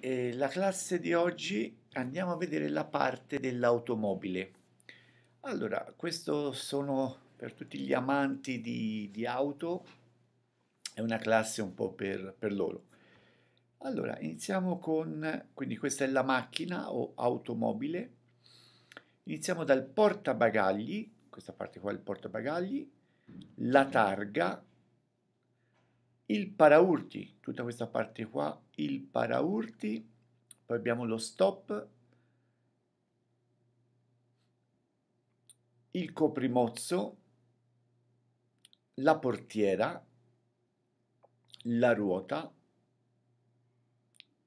Eh, la classe di oggi andiamo a vedere la parte dell'automobile. Allora, questo sono per tutti gli amanti di, di auto, è una classe un po' per, per loro. Allora, iniziamo con, quindi questa è la macchina o automobile. Iniziamo dal portabagagli, questa parte qua è il portabagagli, la targa, il paraurti, tutta questa parte qua, il paraurti, poi abbiamo lo stop, il coprimozzo, la portiera, la ruota,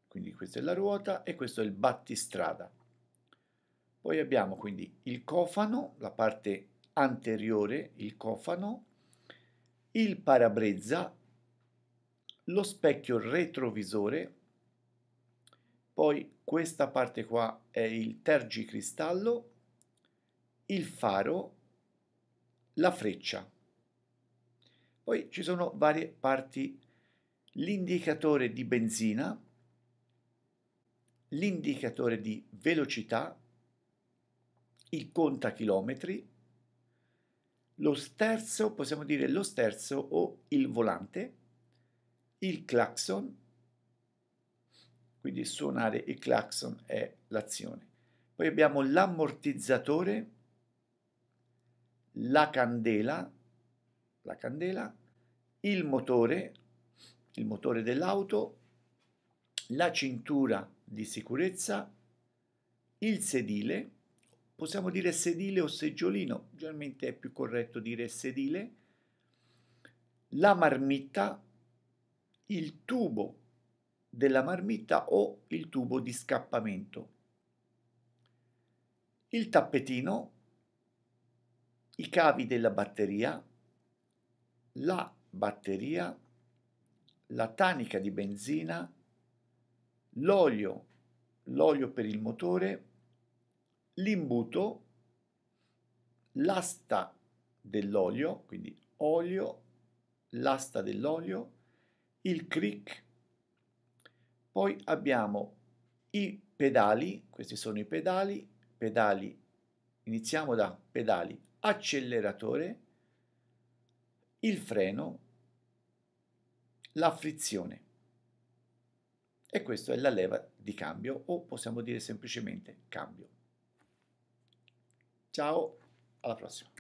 quindi questa è la ruota e questo è il battistrada. Poi abbiamo quindi il cofano, la parte anteriore, il cofano, il parabrezza, lo specchio retrovisore, poi questa parte qua è il tergicristallo, il faro, la freccia. Poi ci sono varie parti, l'indicatore di benzina, l'indicatore di velocità, il contachilometri, lo sterzo, possiamo dire lo sterzo o il volante, il clacson, quindi suonare il clacson è l'azione. Poi abbiamo l'ammortizzatore, la candela, la candela, il motore, il motore dell'auto, la cintura di sicurezza, il sedile, possiamo dire sedile o seggiolino, generalmente è più corretto dire sedile, la marmitta, il tubo della marmitta o il tubo di scappamento, il tappetino, i cavi della batteria, la batteria, la tanica di benzina, l'olio, l'olio per il motore, l'imbuto, l'asta dell'olio, quindi olio, l'asta dell'olio, il click, poi abbiamo i pedali, questi sono i pedali, pedali, iniziamo da pedali, acceleratore, il freno, la frizione. E questa è la leva di cambio o possiamo dire semplicemente cambio. Ciao, alla prossima.